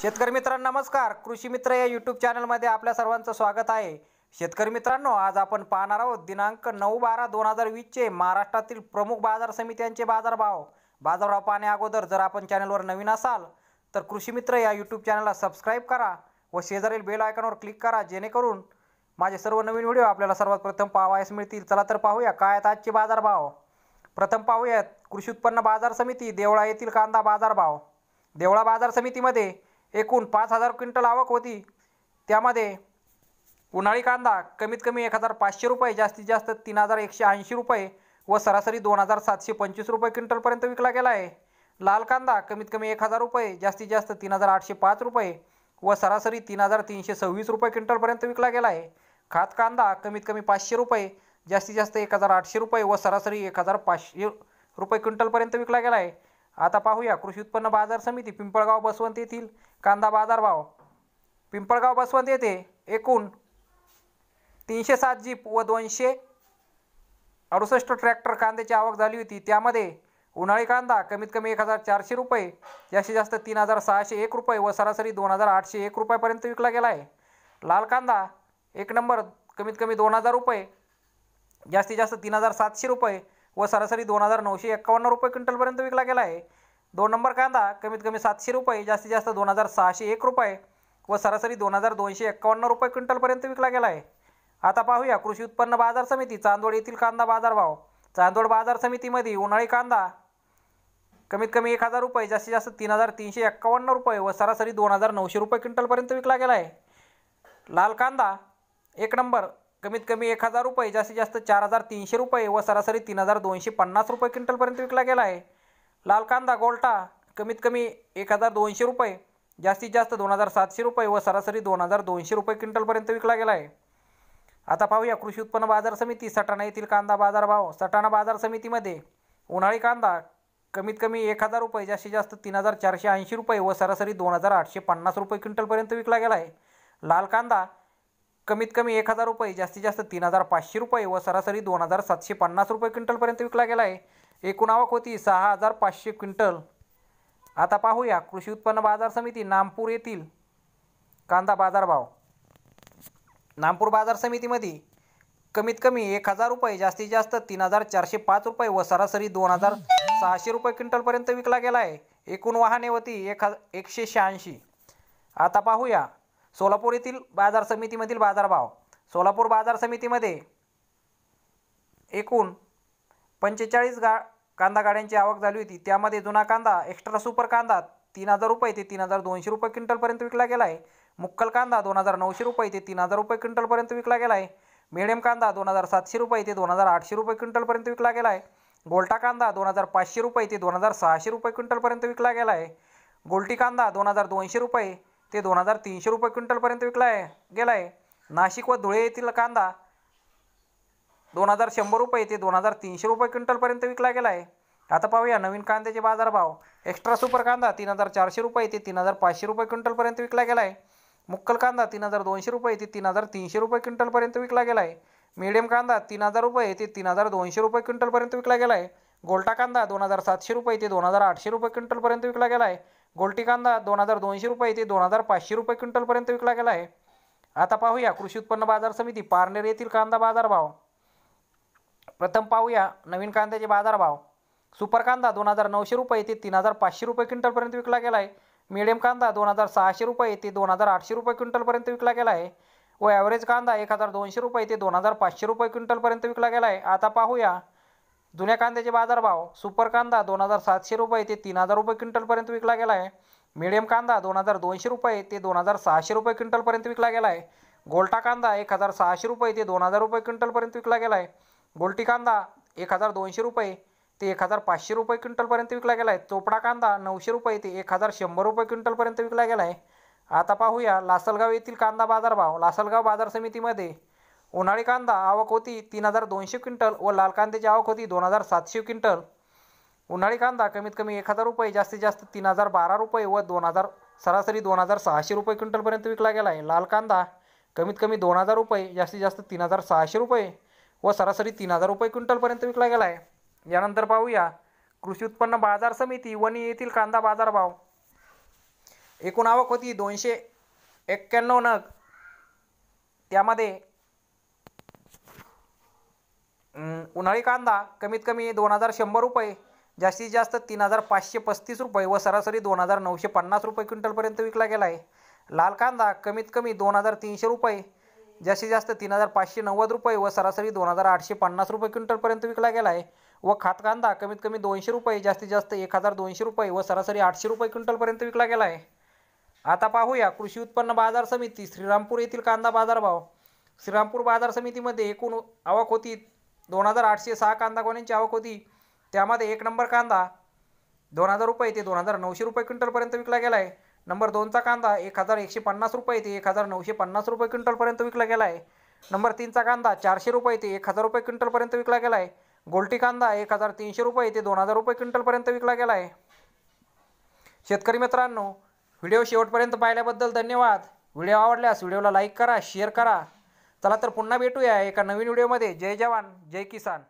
शेतकरी मित्रांनो नमस्कार कृषी मित्र या यूट्यूब चॅनलमध्ये आपल्या सर्वांचं स्वागत आहे शेतकरी मित्रांनो आज आपण पाहणार आहोत दिनांक नऊ बारा दोन हजार वीसचे महाराष्ट्रातील प्रमुख बाजार समित्यांचे बाजारभाव बाजारभाव पाहण्या अगोदर जर आपण चॅनलवर नवीन असाल तर कृषी मित्र या यूट्यूब चॅनलला सबस्क्राईब करा व शेजारील बेल आयकॉनवर क्लिक करा जेणेकरून माझे सर्व नवीन व्हिडिओ आपल्याला सर्वात प्रथम पाहावयास मिळतील चला तर पाहूया काय आहेत आजचे बाजारभाव प्रथम पाहूयात कृषी उत्पन्न बाजार समिती देवळा येथील कांदा बाजारभाव देवळा बाजार समितीमध्ये एकूण पाच हजार क्विंटल आवक होती त्यामध्ये उन्हाळी कांदा कमीत कमी एक हजार पाचशे रुपये जास्तीत जास्त तीन हजार एकशे ऐंशी रुपये व सरासरी दोन हजार सातशे पंचवीस रुपये क्विंटलपर्यंत विकला गेला आहे लाल कांदा कमीत कमी एक हजार रुपये जास्तीत जास्त तीन हजार आठशे पाच रुपये व सरासरी तीन हजार तीनशे सव्वीस रुपये क्विंटलपर्यंत विकला गेला आहे खात कांदा कमीत कमी पाचशे रुपये जास्तीत जास्त एक हजार आठशे रुपये व सरासरी एक हजार पाचशे रुपये क्विंटलपर्यंत विकला गेला आहे आता पाहूया कृषी उत्पन्न बाजार समिती पिंपळगाव बसवंत येथील कांदा बाजार भाव पिंपळगाव बसवंत येथे एकूण तीनशे सात जीप व दोनशे अडुसष्ट ट्रॅक्टर कांद्याची आवक झाली होती त्यामध्ये उन्हाळी कांदा कमीत कमी एक हजार चारशे रुपये जास्तीत जास्त तीन हजार सहाशे एक रुपये व सरासरी दोन हजार आठशे एक रुपयापर्यंत विकला गेला आहे लाल कांदा एक नंबर कमीत कमी दोन हजार रुपये जास्तीत जास्त तीन हजार सातशे रुपये व सरासरी दोन हजार नऊशे एक्कावन्न रुपये क्विंटलपर्यंत विकला गेला आहे दोन नंबर कांदा कमीत कमी सातशे रुपये जास्तीत जास्त दोन हजार सहाशे एक रुपये व सरासरी दोन हजार दोनशे एक्कावन्न रुपये क्विंटलपर्यंत विकला गेला आहे आता पाहूया कृषी उत्पन्न बाजार समिती चांदोड येथील कांदा बाजारभाव चांदोड बाजार समितीमध्ये उन्हाळी कांदा कमीत कमी एक हजार रुपये जास्तीत जास्त तीन हजार तीनशे एक्कावन्न रुपये व सरासरी दोन हजार नऊशे रुपये क्विंटलपर्यंत विकला गेला आहे लाल कांदा एक नंबर कमीत कमी एक हजार रुपये जास्तीत जास्त चार हजार तीनशे रुपये व सरासरी तीन हजार दोनशे पन्नास रुपये क्विंटलपर्यंत विकला गेला आहे लाल कांदा गोल्टा कमीत कमी एक हजार दोनशे रुपये जास्तीत जास्त दोन हजार सातशे रुपये व सरासरी दोन हजार दोनशे रुपये क्विंटलपर्यंत विकला गेला आहे आता पाहूया कृषी उत्पन्न बाजार समिती सटाणा येथील कांदा बाजार भाव सटाणा बाजार समितीमध्ये उन्हाळी कांदा कमीत कमी एक हजार रुपये जास्तीत जास्त तीन हजार चारशे ऐंशी रुपये व सरासरी दोन हजार आठशे पन्नास रुपये क्विंटलपर्यंत विकला गेला आहे लाल कांदा कमीत कमी एक हजार रुपये जास्तीत जास्त तीन हजार पाचशे रुपये व सरासरी दोन हजार सातशे पन्नास रुपये क्विंटलपर्यंत विकला गेला आहे एकूण आवक होती सहा हजार पाचशे क्विंटल आता पाहूया कृषी उत्पन्न बाजार समिती नामपूर येथील कांदा बाजारभाव नामपूर बाजार समितीमध्ये कमीत कमी एक हजार रुपये जास्तीत जास्त तीन हजार चारशे पाच रुपये व सरासरी दोन हजार सहाशे रुपये क्विंटलपर्यंत विकला गेला आहे एकूण वाहने होती एक हजार एकशे शहाऐंशी आता पाहूया सोलापूर येथील बाजार समितीमधील बाजारभाव सोलापूर बाजार समितीमध्ये एकूण पंचेचाळीस गा कांदा गाड्यांची आवक झाली होती त्यामध्ये जुना कांदा एक्स्ट्रा सुपर कांदा तीन हजार रुपये ते तीन हजार दोनशे रुपये क्विंटलपर्यंत विकला गेला आहे मुक्कल कांदा दोन हजार नऊशे रुपये ते तीन हजार रुपये क्विंटलपर्यंत विकला गेला आहे मिडियम कांदा दोन हजार सातशे रुपये ते दोन हजार आठशे रुपये क्विंटलपर्यंत विकला गेला आहे गोलटा कांदा दोन हजार पाचशे रुपये ते दोन हजार सहाशे रुपये क्विंटलपर्यंत विकला गेला आहे गोल्टी कांदा दोन हजार दोनशे रुपये ते दोन हजार तीनशे रुपये क्विंटलपर्यंत विकला आहे गेला आहे नाशिक व धुळे येथील कांदा दोन हजार शंभर रुपये ते दोन हजार तीनशे रुपये क्विंटलपर्यंत विकला गेला आहे आता पाहूया नवीन कांद्याचे बाजार भाव एक्स्ट्रा सुपर कांदा तीन हजार चारशे रुपये ते तीन हजार पाचशे रुपये क्विंटलपर्यंत विकला गेला आहे मुक्कल कांदा तीन हजार दोनशे रुपये ते तीन हजार तीनशे रुपये क्विंटलपर्यंत विकला गेलाय आहे मिडियम कांदा तीन हजार रुपये ते तीन हजार दोनशे रुपये क्विंटलपर्यंत विकला गेला आहे गोल्टा कांदा दोन हजार सातशे रुपये ते दोन हजार आठशे रुपये क्विंटलपर्यंत विकला गेला आहे गोलटी कांदा दोन हजार दोनशे रुपये ते दोन हजार पाचशे रुपये क्विंटलपर्यंत विकला गेला आहे आता पाहूया कृषी उत्पन्न बाजार समिती पारनेर येथील कांदा बाजार भाव प्रथम पाहूया नवीन कांद्याचे बाजार भाव सुपर कांदा दोन हजार नऊशे रुपये ते तीन हजार पाचशे रुपये क्विंटलपर्यंत विकला गेला आहे मिडियम कांदा दोन हजार सहाशे रुपये ते दोन हजार आठशे रुपये क्विंटलपर्यंत विकला गेला आहे व ॲव्हरेज कांदा एक हजार दोनशे रुपये ते दोन हजार पाचशे रुपये क्विंटलपर्यंत विकला गेला आहे आता पाहूया जुन्या कांद्याचे बाजारभाव सुपर कांदा दोन हजार सातशे रुपये ते तीन हजार रुपये क्विंटलपर्यंत विकला गेला आहे मिडियम कांदा दोन हजार दोनशे रुपये ते दोन हजार सहाशे रुपये क्विंटलपर्यंत विकला गेला आहे गोल्टा कांदा एक हजार सहाशे रुपये ते दोन हजार रुपये क्विंटलपर्यंत विकला गेला आहे गोलटी कांदा एक हजार दोनशे रुपये ते एक हजार पाचशे रुपये क्विंटलपर्यंत विकला गेला आहे चोपडा कांदा नऊशे रुपये ते एक हजार शंभर रुपये क्विंटलपर्यंत विकला गेला आहे आता पाहूया लासलगाव येथील कांदा बाजारभाव लासलगाव बाजार समितीमध्ये उन्हाळी कांदा आवक होती तीन हजार दोनशे क्विंटल व लाल कांद्याची आवक होती दोन हजार सातशे क्विंटल उन्हाळी कांदा कमीत कमी एक हजार रुपये जास्तीत जास्त तीन हजार बारा रुपये व दोन हजार सरासरी दोन हजार सहाशे रुपये क्विंटलपर्यंत विकला गेला आहे लाल कांदा कमीत कमी दोन हजार रुपये जास्तीत जास्त तीन हजार सहाशे रुपये व सरासरी तीन हजार रुपये क्विंटलपर्यंत विकला गेला आहे यानंतर पाहूया कृषी उत्पन्न बाजार समिती वणी येथील कांदा बाजार भाव एकूण आवक होती दोनशे एक्क्याण्णव नग त्यामध्ये उन्हाळी कांदा कमीत कमी दोन हजार शंभर रुपये जास्तीत जास्त तीन हजार पाचशे पस्तीस रुपये व सरासरी दोन हजार नऊशे पन्नास रुपये क्विंटलपर्यंत विकला गेला आहे लाल कांदा कमीत कमी दोन हजार तीनशे रुपये जास्तीत जास्त तीन हजार पाचशे नव्वद रुपये व सरासरी दोन हजार आठशे पन्नास रुपये क्विंटलपर्यंत विकला गेला आहे व खात कांदा कमीत कमी दोनशे रुपये जास्तीत जास्त एक हजार दोनशे रुपये व सरासरी आठशे रुपये क्विंटलपर्यंत विकला गेला आहे आता पाहूया कृषी उत्पन्न बाजार समिती श्रीरामपूर येथील कांदा बाजारभाव श्रीरामपूर बाजार समितीमध्ये एकूण आवक होती दोन हजार आठशे सहा कांदा गोण्यांची आवक होती त्यामध्ये एक नंबर कांदा दोन हजार रुपये ते दोन हजार नऊशे रुपये क्विंटलपर्यंत विकला गेला आहे नंबर दोनचा कांदा एक हजार एकशे पन्नास रुपये ते एक हजार नऊशे पन्नास रुपये क्विंटलपर्यंत विकला गेला आहे नंबर तीनचा कांदा चारशे रुपये ते एक हजार रुपये क्विंटलपर्यंत विकला गेला आहे गोलटी कांदा एक हजार तीनशे रुपये ते दोन हजार रुपये क्विंटलपर्यंत विकला गेला आहे शेतकरी मित्रांनो व्हिडिओ शेवटपर्यंत पाहिल्याबद्दल धन्यवाद व्हिडिओ आवडल्यास व्हिडिओला लाईक करा शेअर करा चला तर पुन्हा भेटूया एका नवीन व्हिडिओमध्ये जय जवान जय किसान